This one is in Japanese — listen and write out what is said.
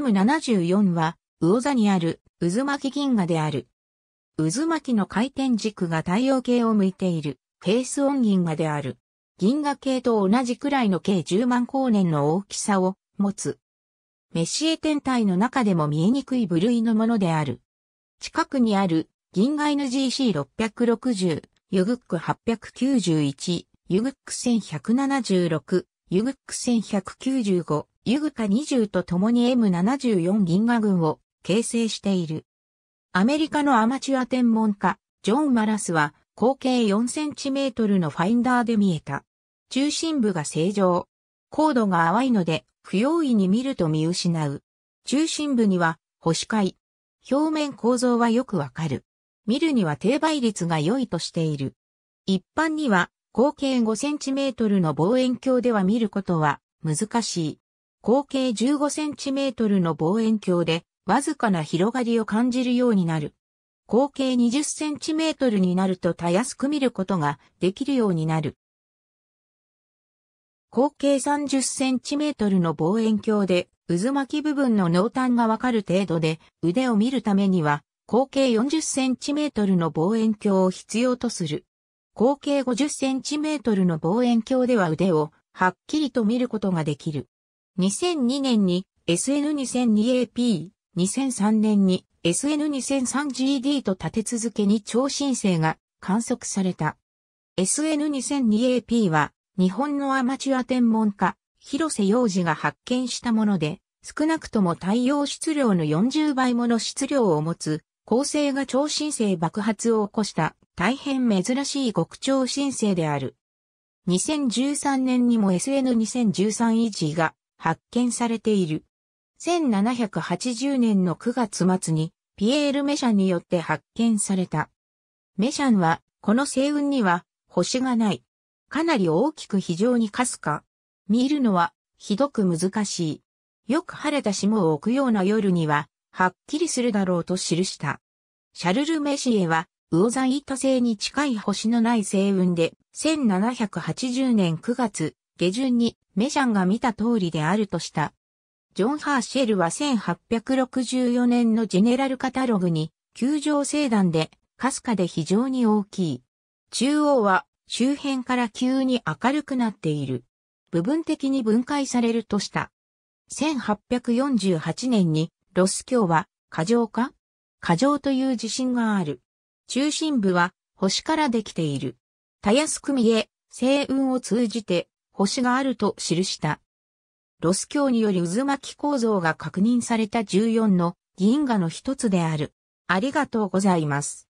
M74 は、魚座にある渦巻き銀河である。渦巻きの回転軸が太陽系を向いている、フェイスオン銀河である。銀河系と同じくらいの計10万光年の大きさを持つ。メシエ天体の中でも見えにくい部類のものである。近くにある銀河 NGC660、ユグック891、ユグック1176、ユグック1195、ユグカ20と共に M74 銀河群を形成している。アメリカのアマチュア天文家、ジョン・マラスは、口径4センチメートルのファインダーで見えた。中心部が正常。高度が淡いので、不用意に見ると見失う。中心部には、星海。表面構造はよくわかる。見るには低倍率が良いとしている。一般には、口径5センチメートルの望遠鏡では見ることは難しい。合計15センチメートルの望遠鏡で、わずかな広がりを感じるようになる。合計20センチメートルになるとたやすく見ることができるようになる。合計30センチメートルの望遠鏡で渦巻き部分の濃淡がわかる程度で腕を見るためには合計40センチメートルの望遠鏡を必要とする。合計50センチメートルの望遠鏡では腕をはっきりと見ることができる。2002年に SN2002AP、2003年に SN2003GD と立て続けに超新星が観測された。SN2002AP は日本のアマチュア天文家、広瀬洋二が発見したもので、少なくとも太陽質量の40倍もの質量を持つ、恒星が超新星爆発を起こした大変珍しい極超新星である。2013年にも SN2013 維持が発見されている。1780年の9月末にピエール・メシャンによって発見された。メシャンは、この星雲には星がない。かなり大きく非常にかすか。見るのはひどく難しい。よく晴れた霜を置くような夜には、はっきりするだろうと記した。シャルル・メシエは、ウオザイタ星に近い星のない星雲で、1780年9月、下旬にメシャンが見た通りであるとした。ジョン・ハーシェルは1864年のジェネラルカタログに、球状星団で、かすかで非常に大きい。中央は周辺から急に明るくなっている。部分的に分解されるとした。1848年にロス教は過剰化過剰という地震がある。中心部は星からできている。たやすく見え、星雲を通じて星があると記した。ロス教により渦巻き構造が確認された14の銀河の一つである。ありがとうございます。